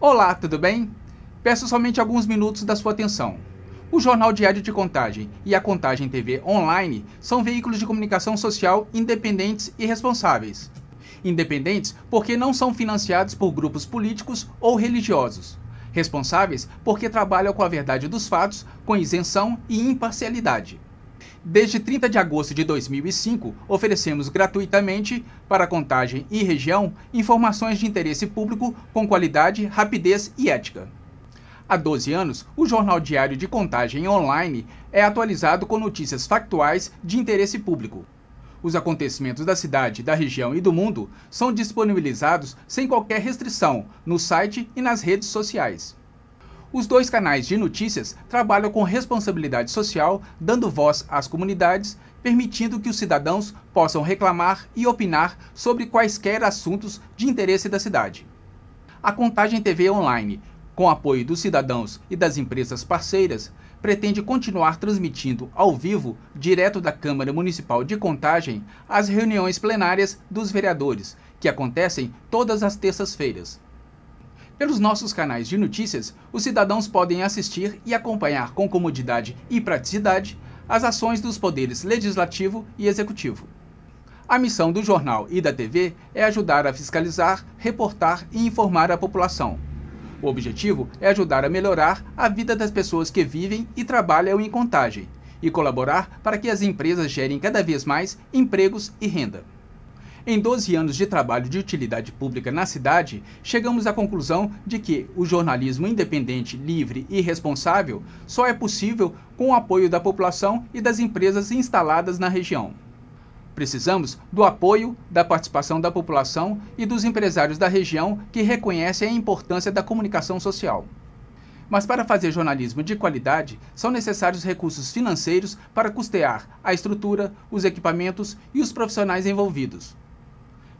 Olá, tudo bem? Peço somente alguns minutos da sua atenção. O Jornal Diário de Contagem e a Contagem TV Online são veículos de comunicação social independentes e responsáveis. Independentes porque não são financiados por grupos políticos ou religiosos. Responsáveis porque trabalham com a verdade dos fatos, com isenção e imparcialidade. Desde 30 de agosto de 2005, oferecemos gratuitamente, para Contagem e região, informações de interesse público com qualidade, rapidez e ética. Há 12 anos, o Jornal Diário de Contagem Online é atualizado com notícias factuais de interesse público. Os acontecimentos da cidade, da região e do mundo são disponibilizados sem qualquer restrição no site e nas redes sociais. Os dois canais de notícias trabalham com responsabilidade social, dando voz às comunidades, permitindo que os cidadãos possam reclamar e opinar sobre quaisquer assuntos de interesse da cidade. A Contagem TV Online, com apoio dos cidadãos e das empresas parceiras, pretende continuar transmitindo ao vivo, direto da Câmara Municipal de Contagem, as reuniões plenárias dos vereadores, que acontecem todas as terças-feiras. Pelos nossos canais de notícias, os cidadãos podem assistir e acompanhar com comodidade e praticidade as ações dos poderes legislativo e executivo. A missão do jornal e da TV é ajudar a fiscalizar, reportar e informar a população. O objetivo é ajudar a melhorar a vida das pessoas que vivem e trabalham em contagem e colaborar para que as empresas gerem cada vez mais empregos e renda. Em 12 anos de trabalho de utilidade pública na cidade, chegamos à conclusão de que o jornalismo independente, livre e responsável só é possível com o apoio da população e das empresas instaladas na região. Precisamos do apoio, da participação da população e dos empresários da região que reconhecem a importância da comunicação social. Mas para fazer jornalismo de qualidade, são necessários recursos financeiros para custear a estrutura, os equipamentos e os profissionais envolvidos.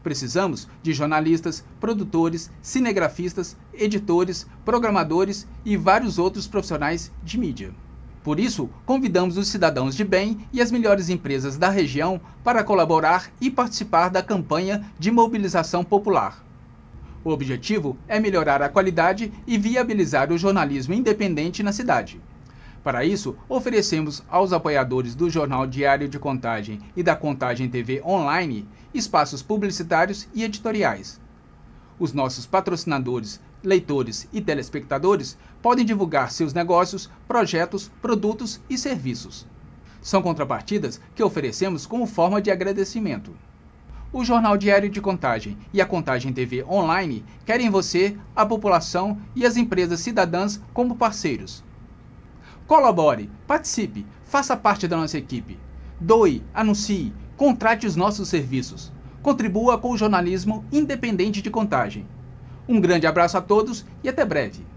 Precisamos de jornalistas, produtores, cinegrafistas, editores, programadores e vários outros profissionais de mídia. Por isso, convidamos os cidadãos de bem e as melhores empresas da região para colaborar e participar da campanha de mobilização popular. O objetivo é melhorar a qualidade e viabilizar o jornalismo independente na cidade. Para isso, oferecemos aos apoiadores do Jornal Diário de Contagem e da Contagem TV Online espaços publicitários e editoriais. Os nossos patrocinadores, leitores e telespectadores podem divulgar seus negócios, projetos, produtos e serviços. São contrapartidas que oferecemos como forma de agradecimento. O Jornal Diário de Contagem e a Contagem TV Online querem você, a população e as empresas cidadãs como parceiros. Colabore, participe, faça parte da nossa equipe. Doe, anuncie, Contrate os nossos serviços. Contribua com o jornalismo independente de contagem. Um grande abraço a todos e até breve.